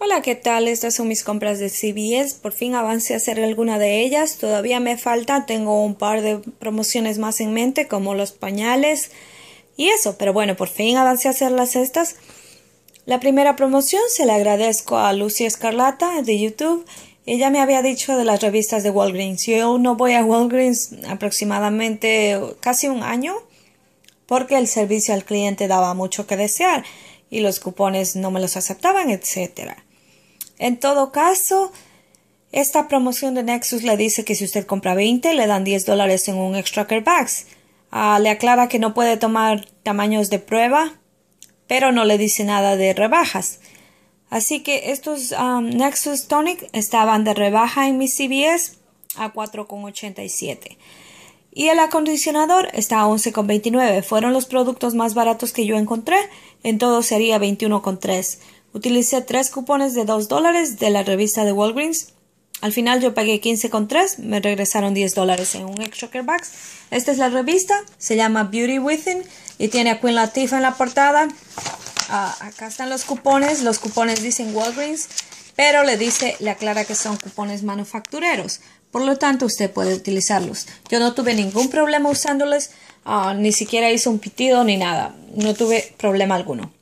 Hola, ¿qué tal? Estas son mis compras de CBS. Por fin avancé a hacer alguna de ellas. Todavía me falta, tengo un par de promociones más en mente, como los pañales y eso. Pero bueno, por fin avancé a hacer las estas. La primera promoción se la agradezco a Lucy Escarlata de YouTube. Ella me había dicho de las revistas de Walgreens. Yo no voy a Walgreens aproximadamente casi un año porque el servicio al cliente daba mucho que desear y los cupones no me los aceptaban, etcétera. En todo caso, esta promoción de Nexus le dice que si usted compra 20, le dan 10 dólares en un extra Bags. Ah, le aclara que no puede tomar tamaños de prueba, pero no le dice nada de rebajas. Así que estos um, Nexus Tonic estaban de rebaja en mis CVS a 4,87. Y el acondicionador está a 11,29. Fueron los productos más baratos que yo encontré. En todo sería 21,3. Utilicé tres cupones de 2 dólares de la revista de Walgreens. Al final yo pagué 15,3, me regresaron 10 dólares en un extra box. Esta es la revista, se llama Beauty Within y tiene a Queen Latifah en la portada. Ah, acá están los cupones, los cupones dicen Walgreens, pero le dice, le aclara que son cupones manufactureros. Por lo tanto, usted puede utilizarlos. Yo no tuve ningún problema usándoles, ah, ni siquiera hice un pitido ni nada. No tuve problema alguno.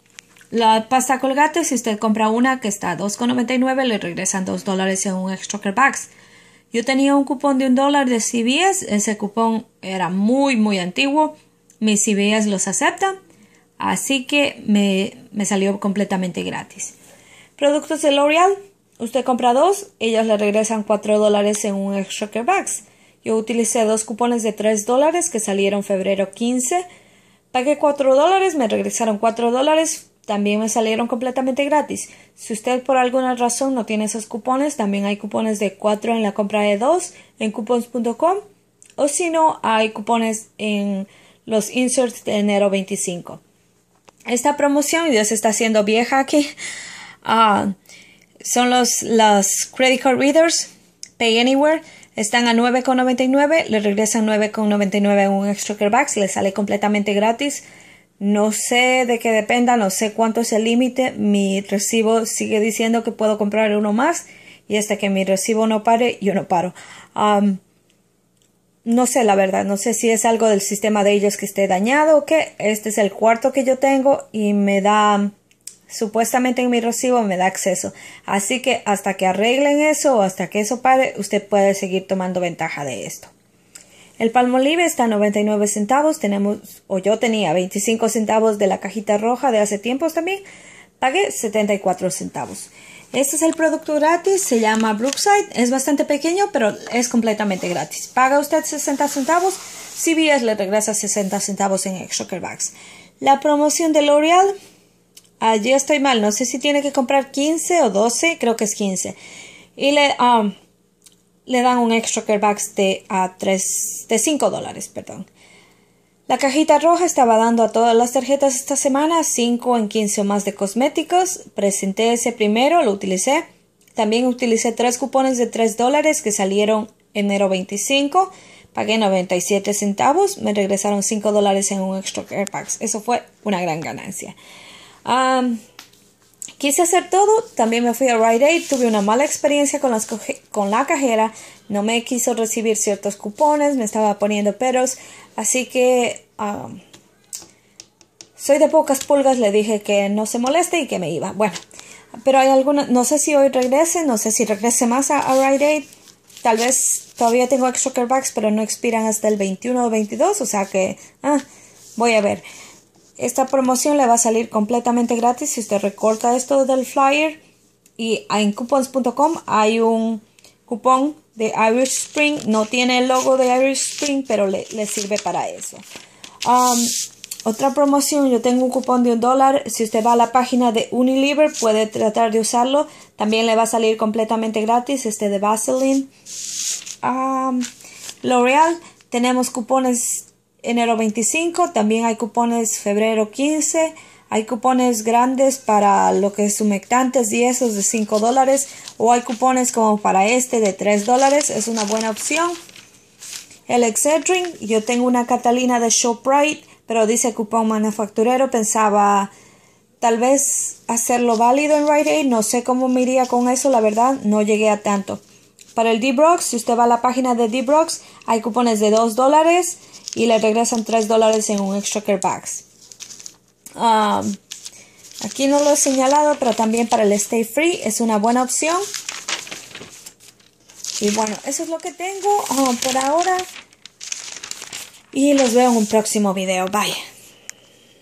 La pasta colgate, si usted compra una que está a 2,99, le regresan 2 dólares en un extra box. Yo tenía un cupón de un dólar de CVS, ese cupón era muy, muy antiguo. Mis CVS los aceptan, así que me, salió completamente gratis. Productos de L'Oreal, usted compra dos, ellas le regresan 4 dólares en un extra bucks. Yo utilicé dos cupones de 3 dólares que salieron febrero 15. Pagué 4 dólares, me regresaron 4 dólares, también me salieron completamente gratis. Si usted por alguna razón no tiene esos cupones, también hay cupones de 4 en la compra de 2 en coupons.com o si no, hay cupones en los inserts de enero 25. Esta promoción y se está haciendo vieja aquí. Ah, son los, credit card readers, Pay Anywhere. Están a 9,99, le regresan 9,99 un extra y le sale completamente gratis. No sé de qué dependa, no sé cuánto es el límite. Mi recibo sigue diciendo que puedo comprar uno más y hasta que mi recibo no pare, yo no paro. no sé la verdad, no sé si es algo del sistema de ellos que esté dañado o qué. Este es el cuarto que yo tengo y me da, supuestamente en mi recibo me da acceso. Así que hasta que arreglen eso o hasta que eso pare, usted puede seguir tomando ventaja de esto. El palmolive está a 99 centavos. Tenemos, o yo tenía 25 centavos de la cajita roja de hace tiempos también. Pagué 74 centavos. Este es el producto gratis, se llama Brookside. Es bastante pequeño, pero es completamente gratis. Paga usted 60 centavos. Si bien le regresa 60 centavos en X-Shocker Bags. La promoción de L'Oreal. Allí estoy mal. No sé si tiene que comprar 15 o 12. Creo que es 15. Y le. Um, le dan un extra care bags de, a de 5 dólares. Perdón. La cajita roja estaba dando a todas las tarjetas esta semana 5 en 15 o más de cosméticos. Presenté ese primero, lo utilicé. También utilicé tres cupones de 3 dólares que salieron enero 25. Pagué 97 centavos, me regresaron 5 dólares en un extra care packs. Eso fue una gran ganancia. Quise hacer todo, también me fui a Rite Aid, tuve una mala experiencia con, las con la cajera, no me quiso recibir ciertos cupones, me estaba poniendo peros, así que um, soy de pocas pulgas, le dije que no se moleste y que me iba. Bueno, pero hay algunas, no sé si hoy regrese, no sé si regrese más a, Ride Rite Aid, tal vez todavía tengo extra carbacks, pero no expiran hasta el 21 o 22, o sea que ah, voy a ver. Esta promoción le va a salir completamente gratis si usted recorta esto del flyer y en coupons.com hay un cupón de Irish Spring. No tiene el logo de Irish Spring, pero le, sirve para eso. Um, otra promoción, yo tengo un cupón de un dólar. Si usted va a la página de Unilever, puede tratar de usarlo. También le va a salir completamente gratis este de Vaseline. Um, L'Oreal, tenemos cupones enero 25, también hay cupones febrero 15, hay cupones grandes para lo que es humectantes y esos de 5 dólares o hay cupones como para este de 3 dólares, es una buena opción. El Excedrin, yo tengo una Catalina de ShopRite, pero dice cupón manufacturero, pensaba tal vez hacerlo válido en Rite Aid, no sé cómo me iría con eso, la verdad, no llegué a tanto. Para el d si usted va a la página de D-Brox, hay cupones de 2 dólares y le regresan 3 dólares en un extra care bags. Um, aquí no lo he señalado, pero también para el Stay Free es una buena opción. Y bueno, eso es lo que tengo uh, por ahora. Y los veo en un próximo video. Bye.